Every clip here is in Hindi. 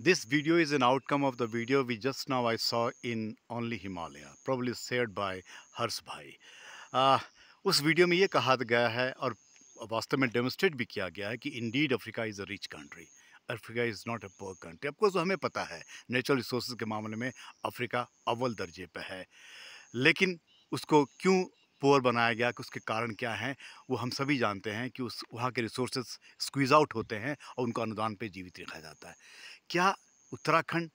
This video is an outcome of the video we just now I saw in Only Himalaya, probably shared by हर्ष भाई uh, उस वीडियो में ये कहा गया है और वास्तव में डेमोस्ट्रेट भी किया गया है कि indeed Africa is a rich country Africa is not a poor country of course हमें पता है नेचुरल रिसोर्स के मामले में अफ्रीका अव्वल दर्जे पर है लेकिन उसको क्यों पोअर बनाया गया कि उसके कारण क्या हैं वो हम सभी जानते हैं कि उस वहाँ के रिसोर्सेज स्क्वीज़ आउट होते हैं और उनको अनुदान पे जीवित रखा जाता है क्या उत्तराखंड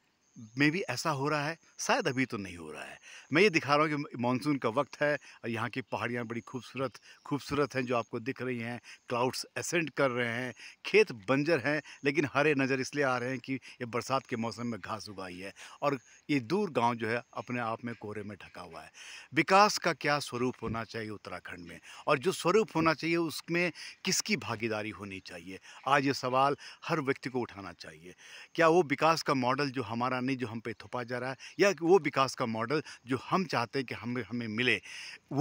में भी ऐसा हो रहा है शायद अभी तो नहीं हो रहा है मैं ये दिखा रहा हूँ कि मानसून का वक्त है और यहाँ की पहाड़ियाँ बड़ी खूबसूरत खूबसूरत हैं जो आपको दिख रही हैं क्लाउड्स एसेंड कर रहे हैं खेत बंजर हैं लेकिन हरे नज़र इसलिए आ रहे हैं कि ये बरसात के मौसम में घास उगाई है और ये दूर गाँव जो है अपने आप में कोहरे में ढका हुआ है विकास का क्या स्वरूप होना चाहिए उत्तराखंड में और जो स्वरूप होना चाहिए उसमें किसकी भागीदारी होनी चाहिए आज ये सवाल हर व्यक्ति को उठाना चाहिए क्या वो विकास का मॉडल जो हमारा नहीं जो हम पे थोपा जा रहा है या वो विकास का मॉडल जो हम चाहते हैं कि हमें हमें मिले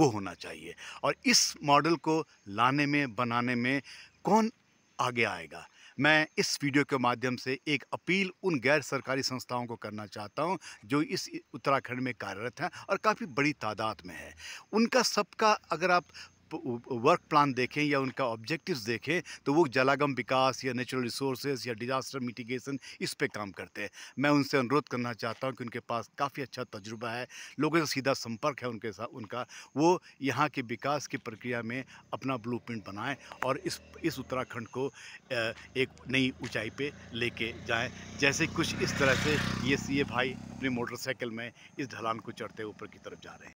वो होना चाहिए और इस मॉडल को लाने में बनाने में कौन आगे आएगा मैं इस वीडियो के माध्यम से एक अपील उन गैर सरकारी संस्थाओं को करना चाहता हूं जो इस उत्तराखंड में कार्यरत हैं और काफ़ी बड़ी तादाद में है उनका सबका अगर आप वर्क प्लान देखें या उनका ऑब्जेक्टिव देखें तो वो जलागम विकास या नेचुरल रिसोर्सेज या डिजास्टर मिटिगेशन इस पर काम करते हैं मैं उनसे अनुरोध करना चाहता हूँ कि उनके पास काफ़ी अच्छा तजुर्बा है लोगों से सीधा संपर्क है उनके साथ उनका वो यहाँ के विकास की प्रक्रिया में अपना ब्लू प्रिंट बनाएँ और इस इस उत्तराखंड को एक नई ऊंचाई पे लेके जाएं जैसे कुछ इस तरह से ये सीए भाई अपने मोटरसाइकिल में इस ढलान को चढ़ते ऊपर की तरफ जा रहे हैं